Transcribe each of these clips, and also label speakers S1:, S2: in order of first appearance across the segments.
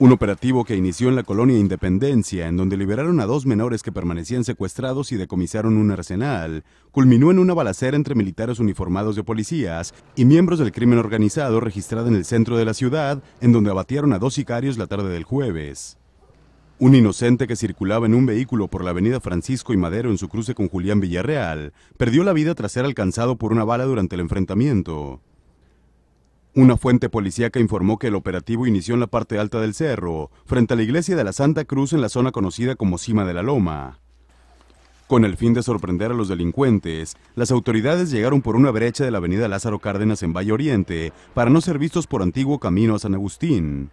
S1: Un operativo que inició en la colonia Independencia, en donde liberaron a dos menores que permanecían secuestrados y decomisaron un arsenal, culminó en una balacera entre militares uniformados de policías y miembros del crimen organizado registrada en el centro de la ciudad, en donde abatieron a dos sicarios la tarde del jueves. Un inocente que circulaba en un vehículo por la avenida Francisco y Madero en su cruce con Julián Villarreal perdió la vida tras ser alcanzado por una bala durante el enfrentamiento. Una fuente policíaca informó que el operativo inició en la parte alta del cerro, frente a la iglesia de la Santa Cruz en la zona conocida como Cima de la Loma. Con el fin de sorprender a los delincuentes, las autoridades llegaron por una brecha de la avenida Lázaro Cárdenas en Valle Oriente para no ser vistos por antiguo camino a San Agustín.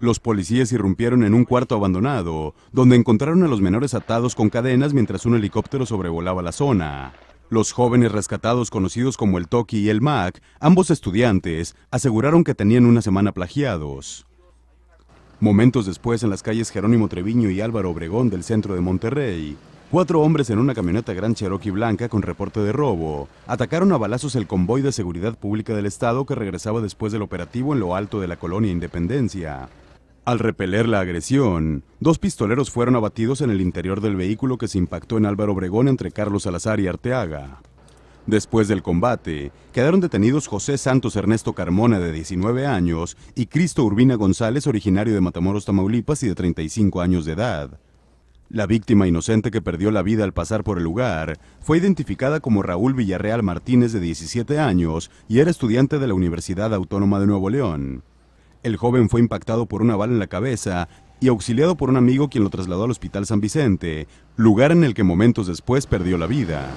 S1: Los policías irrumpieron en un cuarto abandonado, donde encontraron a los menores atados con cadenas mientras un helicóptero sobrevolaba la zona. Los jóvenes rescatados conocidos como el Toki y el Mac, ambos estudiantes, aseguraron que tenían una semana plagiados. Momentos después, en las calles Jerónimo Treviño y Álvaro Obregón del centro de Monterrey, cuatro hombres en una camioneta Gran Cherokee blanca con reporte de robo atacaron a balazos el convoy de seguridad pública del Estado que regresaba después del operativo en lo alto de la colonia Independencia. Al repeler la agresión, dos pistoleros fueron abatidos en el interior del vehículo que se impactó en Álvaro Obregón entre Carlos Salazar y Arteaga. Después del combate, quedaron detenidos José Santos Ernesto Carmona, de 19 años, y Cristo Urbina González, originario de Matamoros, Tamaulipas, y de 35 años de edad. La víctima inocente que perdió la vida al pasar por el lugar fue identificada como Raúl Villarreal Martínez, de 17 años, y era estudiante de la Universidad Autónoma de Nuevo León. El joven fue impactado por una bala en la cabeza y auxiliado por un amigo quien lo trasladó al Hospital San Vicente, lugar en el que momentos después perdió la vida.